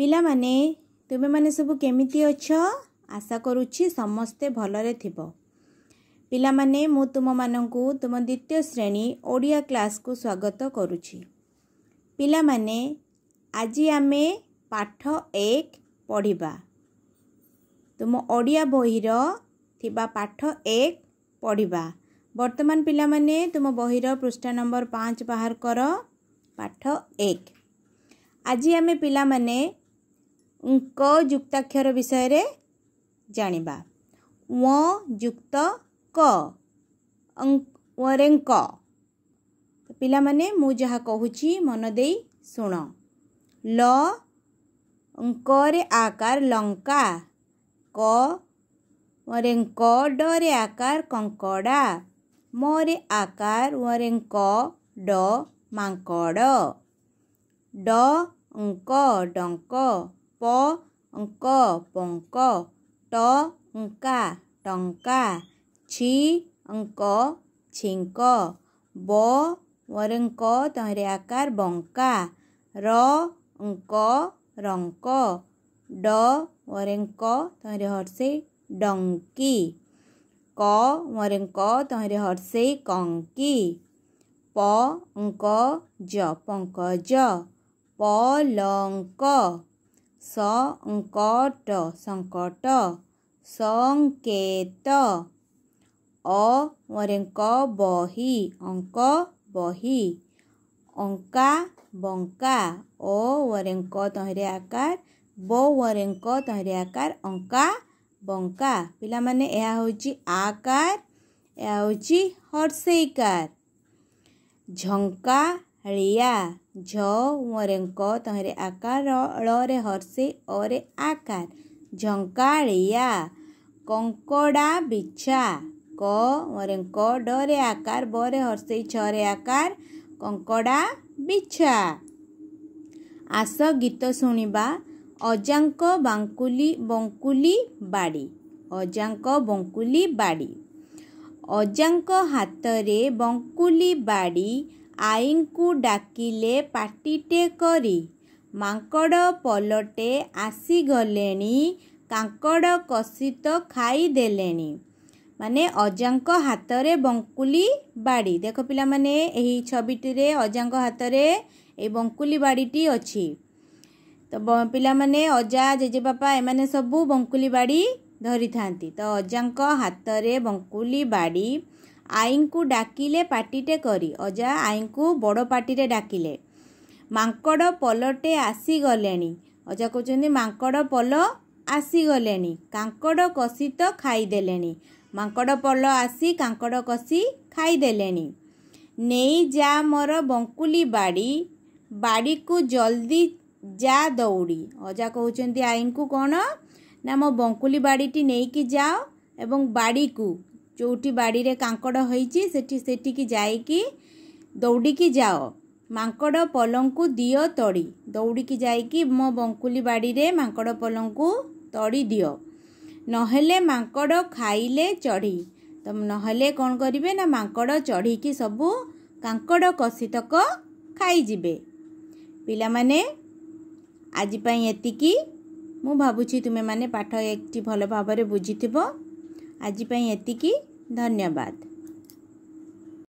ପିଲାମାନେ ତୁମେମାନେ ସବୁ କେମିତି ଅଛ ଆଶା କରୁଛି ସମସ୍ତେ ଭଲରେ ଥିବ ପିଲାମାନେ ମୁଁ ତୁମମାନଙ୍କୁ ତୁମ ଦ୍ୱିତୀୟ ଶ୍ରେଣୀ ଓଡ଼ିଆ କ୍ଲାସ୍କୁ ସ୍ୱାଗତ କରୁଛି ପିଲାମାନେ ଆଜି ଆମେ ପାଠ ଏକ ପଢ଼ିବା ତୁମ ଓଡ଼ିଆ ବହିର ଥିବା ପାଠ ଏକ ପଢ଼ିବା ବର୍ତ୍ତମାନ ପିଲାମାନେ ତୁମ ବହିର ପୃଷ୍ଠା ନମ୍ବର ପାଞ୍ଚ ବାହାର କର ପାଠ ଏକ ଆଜି ଆମେ ପିଲାମାନେ ଙ୍କ ଯୁକ୍ତାକ୍ଷର ବିଷୟରେ ଜାଣିବା ୱ ଯୁକ୍ତ କ ୱରେ ଙ୍କ ପିଲାମାନେ ମୁଁ ଯାହା କହୁଛି ମନ ଦେଇ ଶୁଣ ଲ ଙ୍କରେ ଆକାର ଲଙ୍କା କ ୱରେ ଙ୍କ ଡରେ ଆକାର କଙ୍କଡ଼ା ମରେ ଆକାର ୱରେ ଙ୍କ ଡ ମାଙ୍କଡ଼ ଡ ଙ୍କ ଡଙ୍କ ពអង្គពង្គតអង្គតង្គឈីអង្គឈិង្គបវរង្គតហរិអាការបង្ការអង្គរង្គដវរង្គតហរិហរសីដង្គីកវរង្គតហរិហរសីកង្គីពអង្គជពង្គជពលង្គ ସଙ୍କଟ ସଙ୍କଟ ସଙ୍କେତ ଅଙ୍କ ବହି ଅଙ୍କ ବହି ଅଙ୍କା ବଙ୍କା ଓ ଓରେଙ୍କ ତହିଁରେ ଆକାର ବୋ ଓରେଙ୍କ ତହିଁରେ ଆକାର ଅଙ୍କା ବଙ୍କା ପିଲାମାନେ ଏହା ହେଉଛି ଆକାର ଏହା ହେଉଛି ହର୍ଷେଇକାର ଝଙ୍କା ଳିଆ ଝ ଉଁରେଙ୍କ ତହିଁରେ ଆକାର ଳରେ ହର୍ଷେ ଅରେ ଆକାର ଝଙ୍କାଳିଆ କଙ୍କଡ଼ା ବିଛା କ ଉଁରେଙ୍କ ଡରେ ଆକାର ବରେ ହର୍ଷେ ଛରେ ଆକାର କଙ୍କଡ଼ା ବିଛା ଆସ ଗୀତ ଶୁଣିବା ଅଜାଙ୍କ ବାଙ୍କୁଲି ବଙ୍କୁଲି ବାଡ଼ି ଅଜାଙ୍କ ବଙ୍କୁଲି ବାଡ଼ି ଅଜାଙ୍କ ହାତରେ ବଙ୍କୁଲି ବାଡ଼ି ଆଈଙ୍କୁ ଡାକିଲେ ପାଟିଟେ କରି ମାଙ୍କଡ଼ ପଲଟେ ଆସିଗଲେଣି କାଙ୍କଡ଼ କଷିତ ଖାଇଦେଲେଣି ମାନେ ଅଜାଙ୍କ ହାତରେ ବଙ୍କୁଲି ବାଡ଼ି ଦେଖ ପିଲାମାନେ ଏହି ଛବିଟିରେ ଅଜାଙ୍କ ହାତରେ ଏଇ ବଙ୍କୁଲି ବାଡ଼ିଟି ଅଛି ତ ପିଲାମାନେ ଅଜା ଜେଜେବାପା ଏମାନେ ସବୁ ବଙ୍କୁଲି ବାଡ଼ି ଧରିଥାନ୍ତି ତ ଅଜାଙ୍କ ହାତରେ ବଙ୍କୁଲି ବାଡ଼ି ଆଈଙ୍କୁ ଡାକିଲେ ପାଟିଟେ କରି ଅଜା ଆଈଙ୍କୁ ବଡ଼ ପାଟିରେ ଡାକିଲେ ମାଙ୍କଡ଼ ପଲଟେ ଆସିଗଲେଣି ଅଜା କହୁଛନ୍ତି ମାଙ୍କଡ଼ ପଲ ଆସିଗଲେଣି କାଙ୍କଡ଼ କଷି ତ ଖାଇଦେଲେଣି ମାଙ୍କଡ଼ ପଲ ଆସି କାଙ୍କଡ଼ କଷି ଖାଇଦେଲେଣି ନେଇ ଯା ମୋର ବଙ୍କୁଲି ବାଡ଼ି ବାଡ଼ିକୁ ଜଲ୍ଦି ଯା ଦୌଡ଼ି ଅଜା କହୁଛନ୍ତି ଆଈଙ୍କୁ କ'ଣ ନା ମୋ ବଙ୍କୁଲି ବାଡ଼ିଟି ନେଇକି ଯାଅ ଏବଂ ବାଡ଼ିକୁ ଯେଉଁଠି ବାଡ଼ିରେ କାଙ୍କଡ଼ ହୋଇଛି ସେଠି ସେଠିକି ଯାଇକି ଦୌଡ଼ିକି ଯାଅ ମାଙ୍କଡ଼ ପଲଙ୍କୁ ଦିଅ ତଡ଼ି ଦୌଡ଼ିକି ଯାଇକି ମୋ ବଙ୍କୁଲି ବାଡ଼ିରେ ମାଙ୍କଡ଼ ପଲଙ୍କୁ ତଡ଼ି ଦିଅ ନହେଲେ ମାଙ୍କଡ଼ ଖାଇଲେ ଚଢ଼ି ତ ନହେଲେ କ'ଣ କରିବେ ନା ମାଙ୍କଡ଼ ଚଢ଼ିକି ସବୁ କାଙ୍କଡ଼ କଷିତକ ଖାଇଯିବେ ପିଲାମାନେ ଆଜି ପାଇଁ ଏତିକି ମୁଁ ଭାବୁଛି ତୁମେମାନେ ପାଠ ଏଠି ଭଲ ଭାବରେ ବୁଝିଥିବ आजपाई धन्यवाद